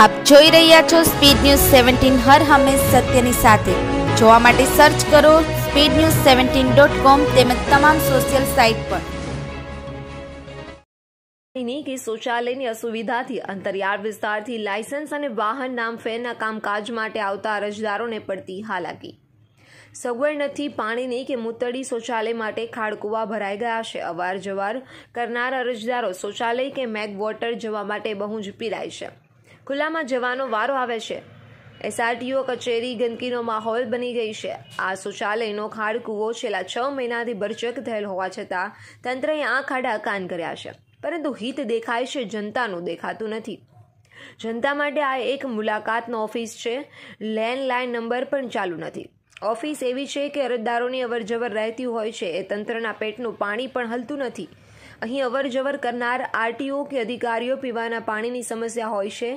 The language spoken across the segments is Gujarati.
આપ જોઈ રહ્યા છો સ્પીડ ન્યૂઝ સેવન્ટીન હર હંમેશ સત્યની સાથે જોવા માટે સર્ચ કરો speed news seventeen dot com તેમજ તમામ સોશિયલ સાઇટ પર કે શૌચાલયની અસુવિધાથી અંતરિયાળ વિસ્તારથી લાયસન્સ અને વાહન નામ નામફેરના કામકાજ માટે આવતા અરજદારોને પડતી હાલાકી સગવડ નથી પાણીની કે મૂતળી શૌચાલય માટે ખાડકુવા ભરાઈ ગયા છે અવાર જવાર કરનાર અરજદારો શૌચાલય કે મેગ વોટર જવા માટે બહુ જ પીડાય છે ખુલ્લામાં જવાનો વારો આવે છે એસઆરટીઓ કચેરી ગંદકીનો માહોલ બની ગઈ છે આ શૌચાલયનો ખાડ કૂવો છેલ્લા છ મહિનાથી ભરચક થયેલ હોવા છતાં તંત્રએ આ ખાડા કાન કર્યા છે પરંતુ હિત દેખાય છે જનતાનું દેખાતું નથી જનતા માટે આ એક મુલાકાતનો ઓફિસ છે લેન્ડલાઇન નંબર પણ ચાલુ નથી ઓફિસ એવી છે કે અરજદારોની અવરજવર રહેતી હોય છે એ તંત્રના પેટનું પાણી પણ હલતું નથી અહીં અવરજવર કરનાર આરટીઓ કે અધિકારીઓ પીવાના પાણીની સમસ્યા હોય છે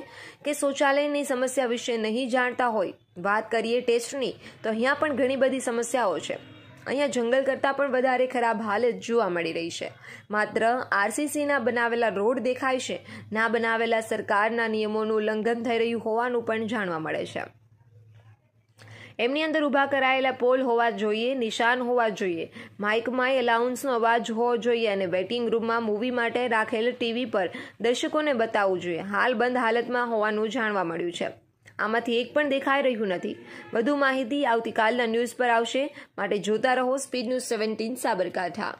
કે શૌચાલયની સમસ્યા વિશે નહીં જાણતા હોય વાત કરીએ ટેસ્ટની તો અહીંયા પણ ઘણી બધી સમસ્યાઓ છે અહીંયા જંગલ કરતાં પણ વધારે ખરાબ હાલત જોવા મળી રહી છે માત્ર આરસીસીના બનાવેલા રોડ દેખાય છે ના બનાવેલા સરકારના નિયમોનું ઉલ્લંઘન થઈ રહ્યું હોવાનું પણ જાણવા મળે છે એમની અંદર ઊભા કરાયેલા પોલ હોવા જોઈએ નિશાન હોવા જોઈએ માઇકમાં એલાઉન્સનો અવાજ હોવો જોઈએ અને વેટિંગ રૂમમાં મૂવી માટે રાખેલ ટીવી પર દર્શકોને બતાવવું જોઈએ હાલ બંધ હાલતમાં હોવાનું જાણવા મળ્યું છે આમાંથી એક પણ દેખાઈ રહ્યું નથી વધુ માહિતી આવતીકાલના ન્યૂઝ પર આવશે માટે જોતા રહો સ્પીડ ન્યૂઝ સેવન્ટીન સાબરકાંઠા